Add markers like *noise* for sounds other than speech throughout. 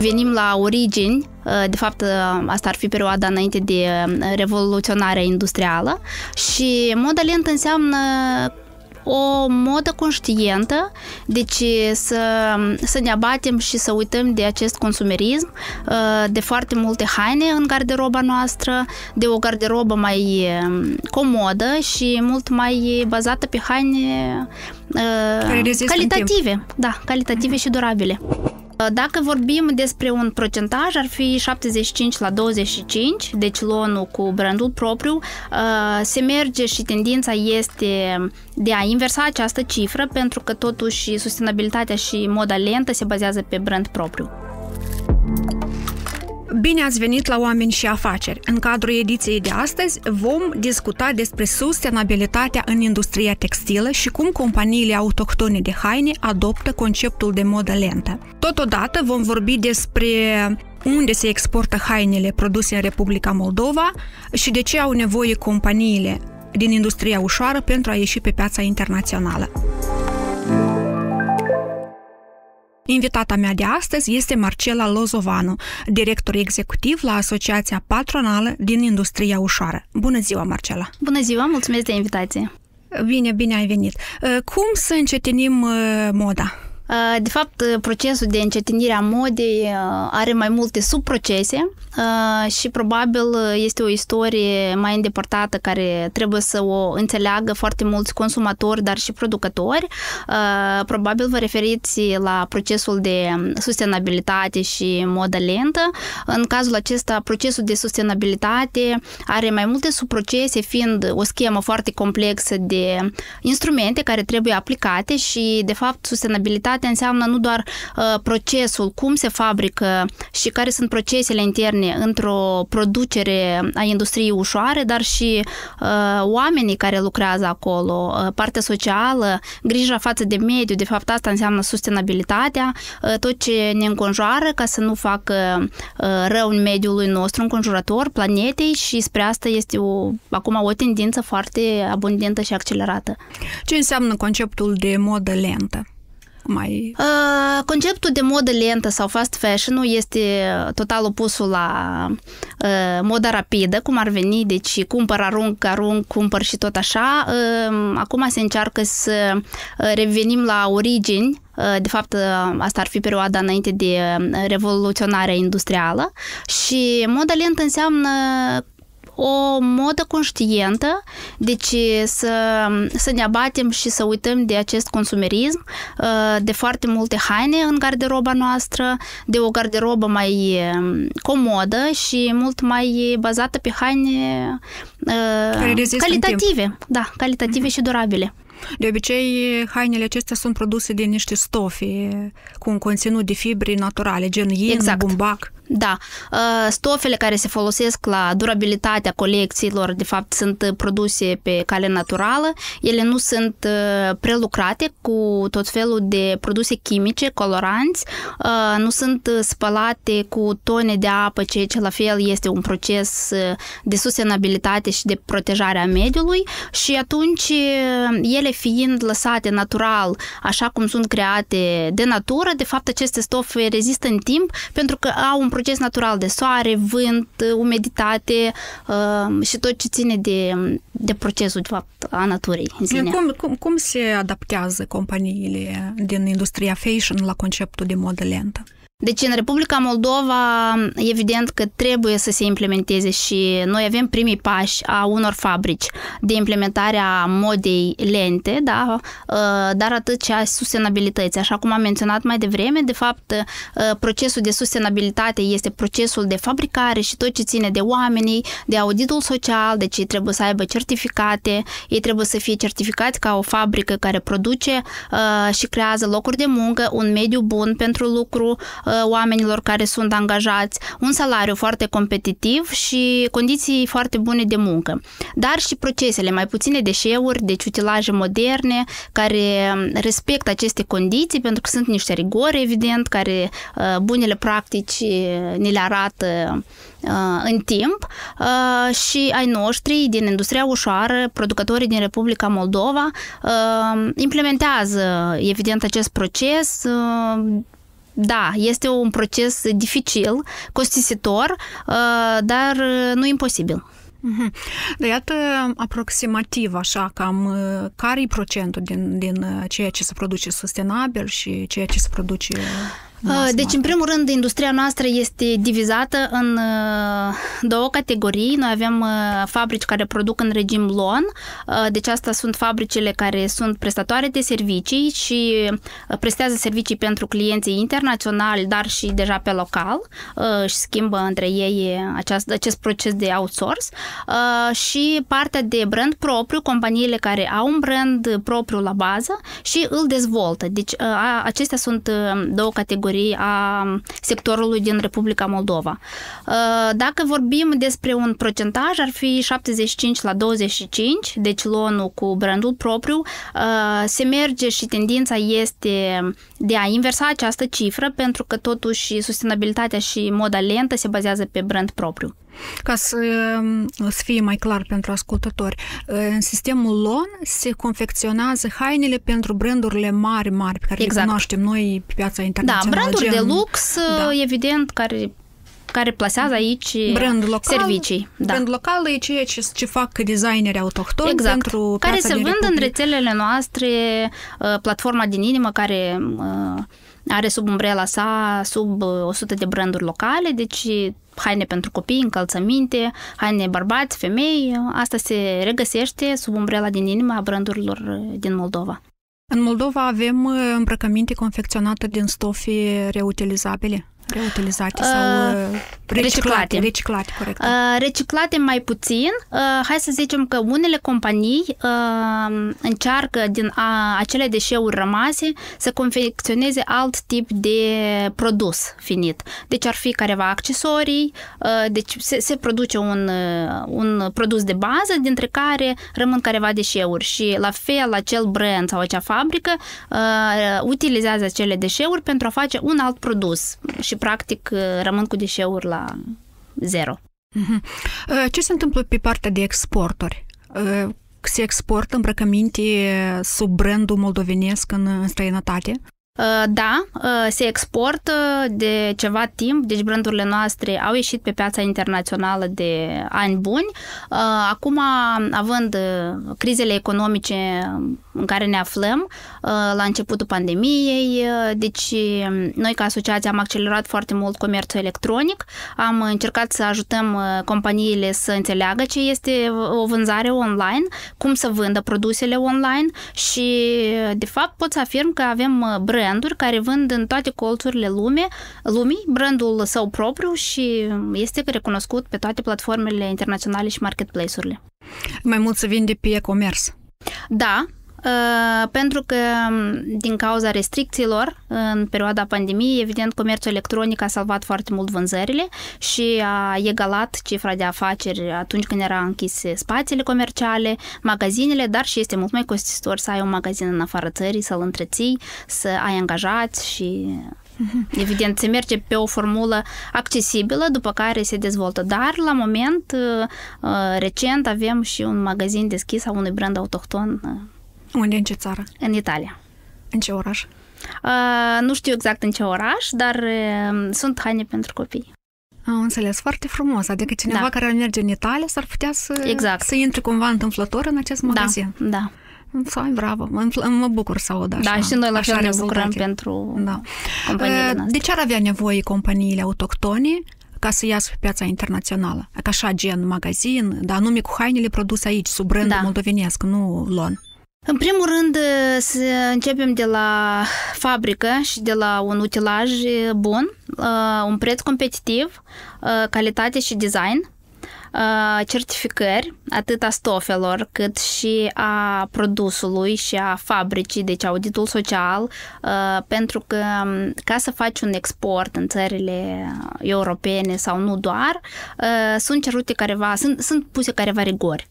Venim la origini, uh, de fapt uh, asta ar fi perioada înainte de um, revoluționarea industrială și moda lentă înseamnă o modă conștientă, deci să, um, să ne abatem și să uităm de acest consumerism, uh, de foarte multe haine în garderoba noastră, de o garderobă mai um, comodă și mult mai bazată pe haine calitative, da, calitative și durabile. Dacă vorbim despre un procentaj, ar fi 75 la 25, deci lonul cu brandul propriu. Uh, se merge și tendința este de a inversa această cifră, pentru că totuși sustenabilitatea și moda lentă se bazează pe brand propriu. Bine ați venit la Oameni și Afaceri! În cadrul ediției de astăzi vom discuta despre sustenabilitatea în industria textilă și cum companiile autohtone de haine adoptă conceptul de modă lentă. Totodată vom vorbi despre unde se exportă hainele produse în Republica Moldova și de ce au nevoie companiile din industria ușoară pentru a ieși pe piața internațională. Invitata mea de astăzi este Marcela Lozovanu, director executiv la Asociația Patronală din Industria Ușoară. Bună ziua, Marcela! Bună ziua, mulțumesc de invitație! Bine, bine ai venit! Cum să încetinim uh, moda? Uh, de fapt, uh, procesul de încetinire a modei uh, are mai multe subprocese și probabil este o istorie mai îndepărtată care trebuie să o înțeleagă foarte mulți consumatori, dar și producători. Probabil vă referiți la procesul de um, sustenabilitate și moda lentă. În cazul acesta, procesul de sustenabilitate are mai multe subprocese, fiind o schemă foarte complexă de um, instrumente care trebuie aplicate și, de fapt, sustenabilitatea durate înseamnă nu doar uh, procesul, cum se fabrică și care sunt procesele interne într-o producere a industriei ușoare, dar și uh, oamenii care lucrează acolo, uh, partea socială, grija față de mediu, de fapt asta înseamnă sustenabilitatea, uh, tot ce ne înconjoară ca să nu facă uh, rău în mediului nostru înconjurător, planetei și spre asta este o, acum o tendință foarte abundentă și accelerată. Ce înseamnă conceptul de modă lentă? mai... Uh, conceptul de modă lentă sau fast fashion este total opusul la uh, moda rapidă, cum ar veni, deci cumpăr, arunc, arunc, cumpăr și tot așa. Uh, acum se încearcă să uh, revenim la origini uh, de fapt, uh, asta ar fi perioada înainte de revoluționarea industrială și moda lentă înseamnă o modă conștientă, deci să, să ne abatem și să uităm de acest consumerism, uh, de foarte multe haine în garderoba noastră, de o garderobă mai um, comodă și mult mai bazată pe haine uh, calitative, da, calitative mm-hmm. și durabile. De obicei, hainele acestea sunt produse din niște stofe cu un conținut de fibre naturale, gen yin, exact. bumbac. Da. Ă, stofele care se folosesc la durabilitatea colecțiilor, de fapt, sunt ă, produse pe cale naturală. Ele nu sunt ă, prelucrate cu tot felul de produse chimice, coloranți, nu sunt spălate cu tone de apă, ceea ce la fel este un proces de sustenabilitate și de protejare a mediului și atunci ele fiind lăsate natural, așa cum sunt create de natură, de fapt aceste stofe rezistă în timp pentru că au un proces natural de soare, vânt, uh, umeditate uh, și tot ce ține de, de procesul, de fapt, a naturii în sine. Cum, cum, cum se adaptează companiile din industria fashion la conceptul de modă lentă? Deci în Republica Moldova, evident că trebuie să se implementeze și noi avem primii pași a unor fabrici de implementarea modei lente, da? Uh, dar atât și a sustenabilității. Așa cum am menționat mai devreme, de fapt, uh, procesul de sustenabilitate este procesul de fabricare și tot ce ține de oamenii, de auditul social, deci ei trebuie să aibă certificate, ei trebuie să fie certificați ca o fabrică care produce uh, și creează locuri de muncă, un mediu bun pentru lucru, Uh, oamenilor care sunt angajați, un salariu foarte competitiv și condiții foarte bune de muncă. Dar și procesele, mai puține deșeuri, deci utilaje moderne care um, respectă aceste condiții pentru că sunt niște rigori, evident, care uh, bunele practici uh, ne le arată în timp și ai noștri din industria ușoară, producătorii din Republica Moldova, implementează, evident, acest proces da, este un proces dificil, costisitor, uh, dar uh, nu imposibil. Da, iată aproximativ, așa, cam uh, care e procentul din, din ceea ce se produce sustenabil și ceea ce se produce deci, în primul rând, industria noastră este divizată în uh, două categorii. Noi avem uh, fabrici care produc în regim lon, uh, deci asta sunt fabricile care sunt prestatoare de servicii și prestează servicii pentru clienții internaționali, dar și deja pe local și schimbă între ei aceast, acest proces de outsource. Și partea de brand propriu, companiile care au un brand propriu la bază și îl dezvoltă. Deci, acestea sunt două categorii categorii a sectorului din Republica Moldova. Э, dacă vorbim despre un procentaj, ar fi 75 la 25, deci lonul cu brandul propriu, э, se merge și tendința este de a inversa această cifră, pentru că totuși sustenabilitatea și moda lentă se bazează pe brand propriu. Ca să, um, să fie mai clar pentru ascultători, uh, în sistemul LON se confecționează hainele pentru brandurile mari, mari, pe care exact. le cunoaștem noi pe piața da, internațională. Da, branduri gen... de lux, uh, da. evident, care care plasează aici uh, brand local, servicii. Da. Brand local e ceea ce, ce fac designerii autohtoni exact. pentru Care se vând Republic. în rețelele noastre, platforma din inimă, care are sub umbrela sa sub 100 uh, de branduri locale, deci haine pentru copii, încălțăminte, haine bărbați, femei. Asta se regăsește sub umbrela din inima a brandurilor uh, din Moldova. În Moldova avem uh, îmbrăcăminte confecționate din stofe reutilizabile? Reutilizate sau uh, uh reciclate. Reciclate, corect. Uh, reciclate mai puțin. Uh, hai să zicem că unele companii uh, încearcă din a, acele deșeuri rămase să confecționeze alt tip de produs finit. Deci ar fi careva accesorii, uh, deci se, se produce un, uh, un produs de bază dintre care rămân careva deșeuri și la fel acel brand sau acea fabrică uh, utilizează acele deșeuri pentru a face un alt produs și și practic uh, rămân cu deșeuri la zero. Mhm. Uh, ce se întâmplă pe partea de exporturi? Uh, se exportă îmbrăcăminte sub brandul moldovenesc în, în străinătate? Uh, da, uh, se exportă de ceva timp, deci brandurile noastre au ieșit pe piața internațională de ani buni. Uh, acum, având crizele economice în care ne aflăm, la începutul pandemiei, deci um, noi ca asociație am accelerat foarte mult comerțul electronic, am încercat să ajutăm companiile să înțeleagă ce este o vânzare online, cum să vândă produsele online și, de fapt, pot să afirm că avem brand branduri care vând în toate colțurile lume, lumii brandul său propriu și este recunoscut pe toate platformele internaționale și marketplace-urile. Mai mult să vinde pe e-commerce. Da, Uh, pentru că um, din cauza restricțiilor în perioada pandemiei, evident, comerțul electronic a salvat foarte mult vânzările și a egalat cifra de afaceri atunci când era închise spațiile comerciale, magazinele, dar și este mult mai costisitor să ai un magazin în afară, țării, să-l întreții, să ai angajați și *laughs* Evident, se merge pe o formulă accesibilă, după care se dezvoltă. Dar, la moment, uh, uh, recent, avem și un magazin deschis a unui brand autohton unde, în ce țară? În Italia. În ce oraș? Uh, nu știu exact în ce oraș, dar uh, sunt haine pentru copii. Am înțeles, foarte frumos. Adică cineva da. care merge în Italia s-ar putea să, exact. să intre cumva întâmplător în acest da, magazin. Da, da. Sau, bravo, mă, mă bucur să aud da, așa. Da, și noi la fel ne bucurăm pentru da. companiile uh, noastre. De ce ar avea nevoie companiile autohtone ca să iasă pe piața internațională? Ca așa gen magazin, dar anume cu hainele produse aici, sub brandul da. moldovenesc, nu lon. În primul rând, uh, să începem de la fabrică și de la un utilaj uh, bun, uh, un preț competitiv, calitate și design, certificări, atât a stofelor, cât și a produsului și a fabricii, deci auditul social, pentru că um, ca să faci un export în țările europene sau nu doar, sunt cerute careva, sunt, sunt puse careva rigori.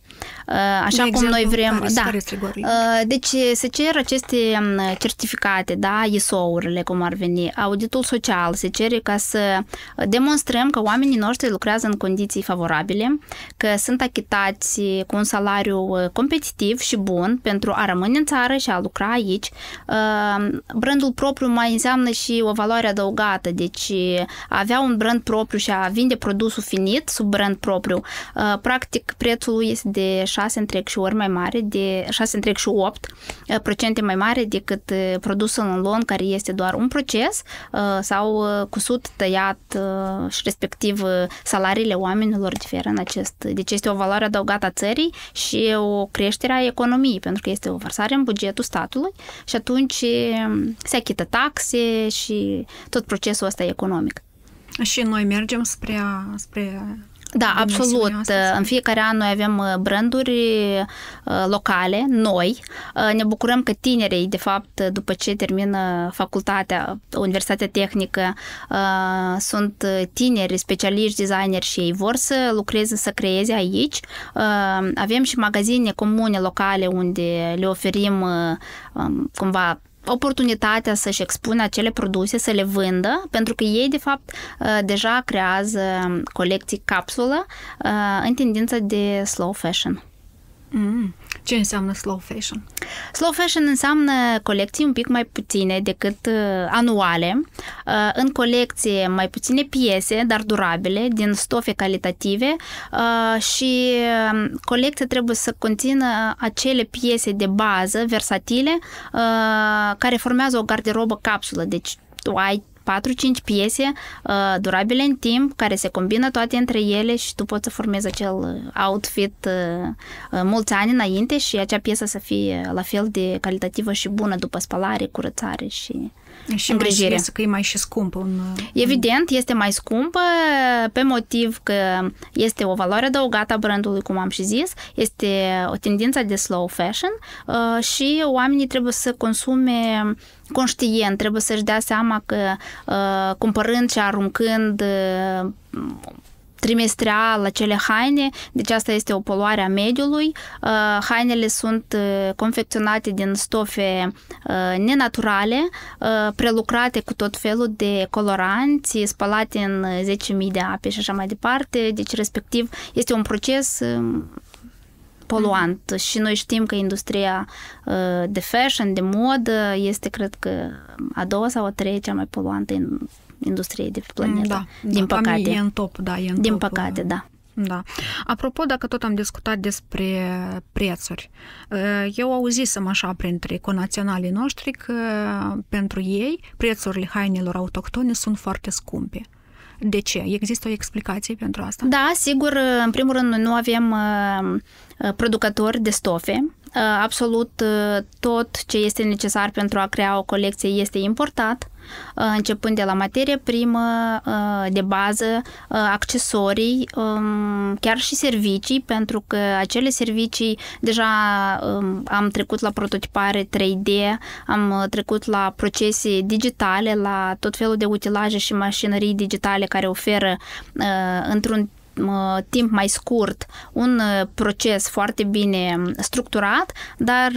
Uh, așa de cum exemplu, noi vrem. da. Uh, deci uh, se cer aceste um, certificate, da, ISO-urile, cum ar veni, auditul social se cere ca să demonstrăm că oamenii noștri lucrează în condiții favorabile, că sunt achitați cu un salariu competitiv și bun pentru a rămâne în țară și a lucra aici. Brandul propriu mai înseamnă și o valoare adăugată, deci a avea un brand propriu și a vinde produsul finit sub brand propriu, practic prețul este de de 6 întreg și ori mai mare, de 6 întreg și 8 uh, procente mai mare decât uh, produsul în lon, care este doar un proces uh, sau cusut, tăiat și respectiv salariile oamenilor diferă în acest. Deci este o valoare adăugată a țării și o creștere a economiei, pentru că este o vărsare în bugetul statului și atunci um, se achită taxe și tot procesul ăsta economic. Și noi mergem spre, spre da, absolut. În fiecare an noi avem uh, branduri uh, locale, noi. Uh, ne bucurăm că tinerii, de fapt, după ce termină facultatea, Universitatea Tehnică, sunt tineri, specialiști, designeri și ei vor să lucreze, să creeze aici. Avem și magazine comune locale unde le oferim um, cumva oportunitatea să-și expună acele produse, să le vândă, pentru că ei, de fapt, uh, deja creează um, colecții capsulă uh, în tendință de slow fashion. Mm. Ce înseamnă slow fashion? Slow fashion înseamnă colecții un pic mai puține decât uh, anuale, uh, în colecție mai puține piese, dar durabile, din stofe calitative uh, și um, colecția trebuie să conțină acele piese de bază, versatile, care formează o garderobă capsulă, deci tu ai 4-5 piese uh, durabile în timp, care se combină toate între ele și tu poți să formezi acel uh, outfit uh, uh, mulți ani înainte și acea piesă să fie la fel de calitativă și bună după spălare, curățare și și îngrijire. Și că e mai și scumpă. În... Evident, este mai scumpă pe motiv că este o valoare adăugată a brandului, cum am și zis, este o tendință de slow fashion uh, și oamenii trebuie să consume conștient, trebuie să-și dea seama că uh, cumpărând și aruncând uh, trimestrial acele haine, deci asta este o poluare a mediului. Uh, hainele sunt uh, confecționate din stofe uh, nenaturale, prelucrate cu tot felul de coloranți, spălate în 10.000 de ape și așa mai departe, deci respectiv este un proces um, poluant mm. și noi știm că industria de fashion, de modă, este cred că a doua sau a treia cea mai poluantă în industriei de pe planetă. Da, din da, păcate. E în top, da, e în Din top, păcate, uh, da. Da. Apropo, dacă tot am discutat despre prețuri, uh, eu auzisem așa printre conaționalii noștri că uh, pentru ei prețurile hainelor autohtone sunt foarte scumpe. De ce? Există o explicație pentru asta? Da, sigur, în primul rând, noi nu avem producători de stofe. Absolut tot ce este necesar pentru a crea o colecție este importat Uh, începând de la materie primă, uh, de bază, uh, accesorii, um, chiar și servicii, pentru că acele servicii deja um, am trecut la prototipare 3D, am trecut la procese digitale, la tot felul de utilaje și mașinării digitale care oferă într-un timp mai scurt un proces foarte bine um, structurat, dar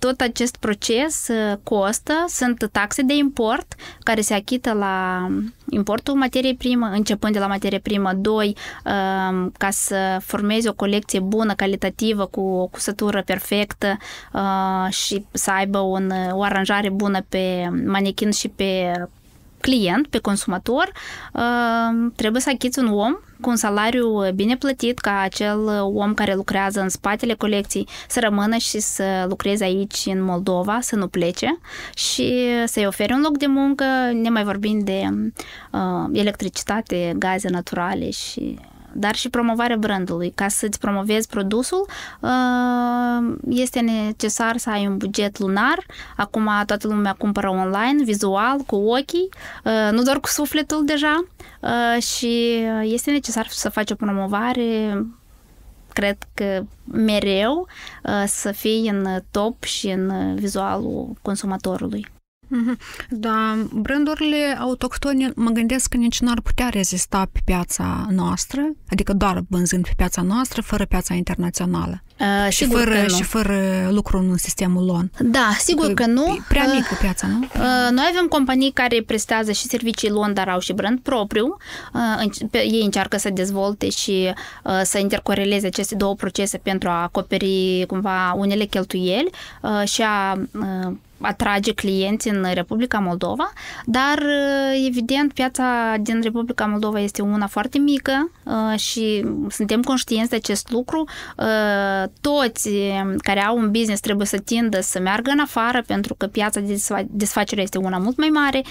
tot acest proces uh, costă, sunt taxe de import care se achită la um, importul materiei primă, începând de la materie primă, doi, um, ca să formezi o colecție bună, calitativă, cu o cusătură perfectă uh, și să aibă un, uh, o aranjare bună pe manechin și pe client, pe consumator, uh, trebuie să achiți un om cu un salariu bine plătit ca acel om care lucrează în spatele colecției să rămână și să lucreze aici în Moldova, să nu plece și să-i ofere un loc de muncă, ne mai vorbim de uh, electricitate, gaze naturale și dar și promovarea brandului. Ca să-ți promovezi produsul, uh, este necesar să ai un buget lunar. Acum toată lumea cumpără online, vizual, cu ochii, uh, nu doar cu sufletul deja. Uh, și este necesar să faci o promovare cred că mereu să fii în top și în vizualul consumatorului. Da, brandurile autohtone mă gândesc că nici n-ar putea rezista pe piața noastră, adică doar vânzând pe piața noastră, fără piața internațională. Uh, și, fără, și fără lucru în sistemul lor. Da, sigur că, că nu. Prea mică piața, nu? Uh, noi avem companii care prestează și servicii lor, dar au și brand propriu. Uh, ei încearcă să dezvolte și uh, să intercoreleze aceste două procese pentru a acoperi cumva unele cheltuieli uh, și a uh, atrage clienți în Republica Moldova, dar uh, evident piața din Republica Moldova este una foarte mică uh, și suntem conștienți de acest lucru. Uh, toți um, care au un business trebuie să tindă să meargă în afară pentru că piața de desfacere este una mult mai mare,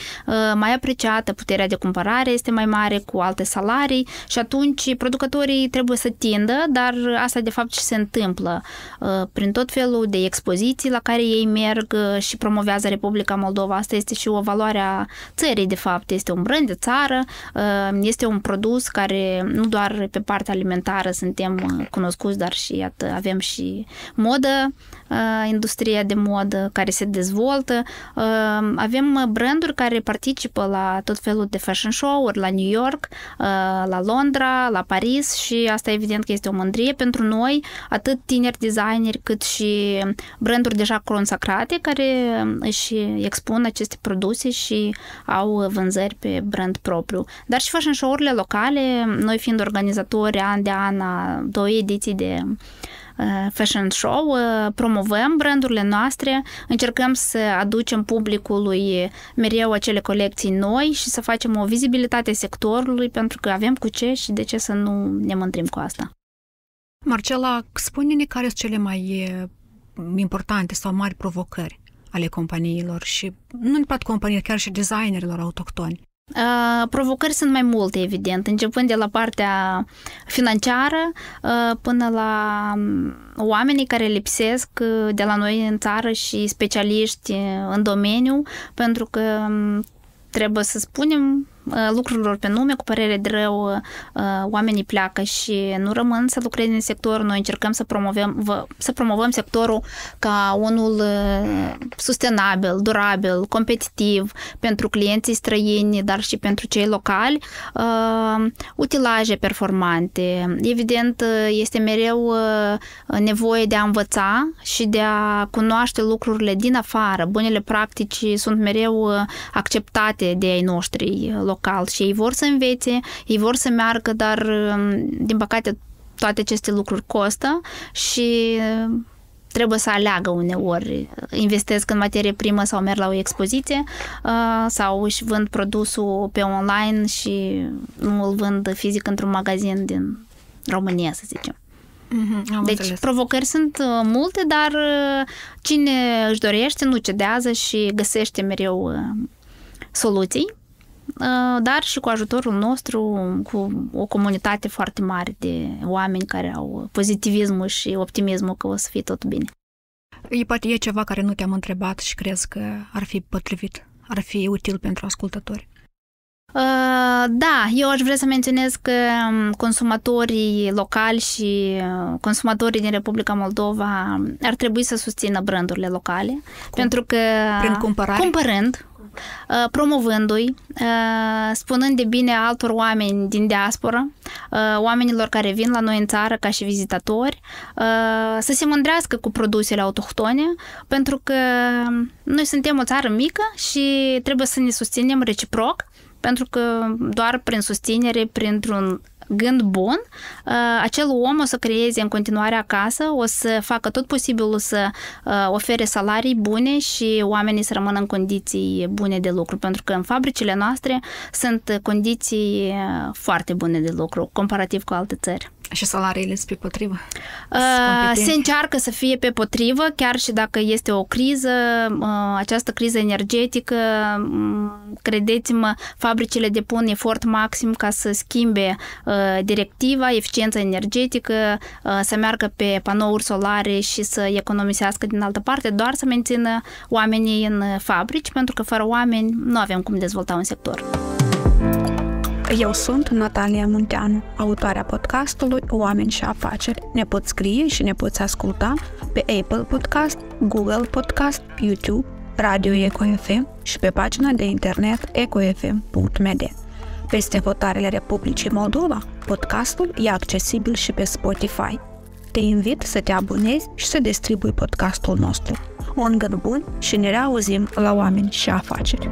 mai apreciată, puterea de cumpărare este mai mare cu alte salarii și atunci producătorii trebuie să tindă, dar asta de fapt ce se întâmplă prin tot felul de expoziții la care ei merg și promovează Republica Moldova. Asta este și o valoare a țării, de fapt. Este un brand de țară, uh, este un produs care nu doar pe partea alimentară suntem uh, cunoscuți, dar și iată, avem și modă, uh, industria de modă care se dezvoltă. Avem branduri care participă la tot felul de fashion show-uri, la New York, la Londra, la Paris și asta evident că este o mândrie pentru noi, atât tineri designeri cât și branduri deja consacrate care își expun aceste produse și au vânzări pe brand propriu. Dar și fashion show-urile locale, noi fiind organizatori an de an a două ediții de uh, fashion show, uh, promovăm brandurile noastre, încercăm să aducem publicului mereu acele colecții noi și să facem o vizibilitate sectorului pentru că avem cu ce și de ce să nu ne mândrim cu asta. Marcela, spune-ne care sunt cele mai uh, importante sau mari provocări ale companiilor și nu neapărat companiilor, chiar și designerilor autohtoni? provocări sunt mai multe, evident, începând de la partea financiară până la oamenii care lipsesc de la noi în țară și specialiști în domeniu, pentru că trebuie să spunem Ă, lucrurilor pe nume, cu părere de rău, ă, ă, oamenii pleacă și nu rămân să lucreze în sector. Noi încercăm să promovăm, să promovăm sectorul ca unul sustenabil, durabil, competitiv pentru clienții străini, dar și pentru cei locali, utilaje performante. Evident, este mereu nevoie de a învăța și de a cunoaște lucrurile din afară. Bunele practici sunt mereu acceptate de ai noștri locali local și ei vor să învețe, ei vor să meargă, dar um, din păcate toate aceste lucruri costă și um, trebuie să aleagă uneori. Investesc în materie primă sau merg la o expoziție uh, sau își vând produsul pe online și nu îl vând fizic într-un magazin din România, să zicem. Mm-hmm, deci înțeles. provocări sunt uh, multe, dar uh, cine își dorește nu cedează și găsește mereu soluții Uh, dar și cu ajutorul nostru, cu o comunitate foarte mare de oameni care au pozitivismul și optimismul că o să fie tot bine. E poate e ceva care nu te-am întrebat și crezi că ar fi potrivit, ar fi util pentru ascultători. Uh, da, eu aș vrea să menționez că um, consumatorii locali și uh, consumatorii din Republica Moldova ar trebui să susțină brandurile locale, Cum? pentru că prin cumpărare? cumpărând, Uh, promovându-i, uh, spunând de bine altor oameni din diaspora, uh, oamenilor care vin la noi în țară ca și vizitatori, să se mândrească cu produsele autohtone, pentru că noi suntem o țară mică și trebuie să ne susținem reciproc, pentru că doar prin susținere, printr-un gând bun, uh, acel om o să creeze în continuare acasă, o să facă tot posibilul să uh, ofere salarii bune și oamenii să rămână în condiții bune de lucru, pentru că în fabricile noastre sunt condiții uh, foarte bune de lucru, comparativ cu alte țări. Și salariile sunt pe potrivă? Uh, se încearcă să fie pe potrivă, chiar și dacă este o criză, uh, această criză energetică, um, credeți-mă, fabricile depun efort maxim ca să schimbe uh, directiva, eficiența energetică, uh, să meargă pe panouri solare și să economisească din altă parte, doar să mențină oamenii în fabrici, pentru că fără oameni nu avem cum dezvolta un sector. Eu sunt Natalia Munteanu, autoarea podcastului Oameni și afaceri. Ne poți scrie și ne poți asculta pe Apple Podcast, Google Podcast, YouTube, Radio EcoFM și pe pagina de internet ecofm.md. Peste votarele Republicii Moldova, podcastul e accesibil și pe Spotify. Te invit să te abonezi și să distribui podcastul nostru. Un gând bun și ne reauzim la oameni și afaceri.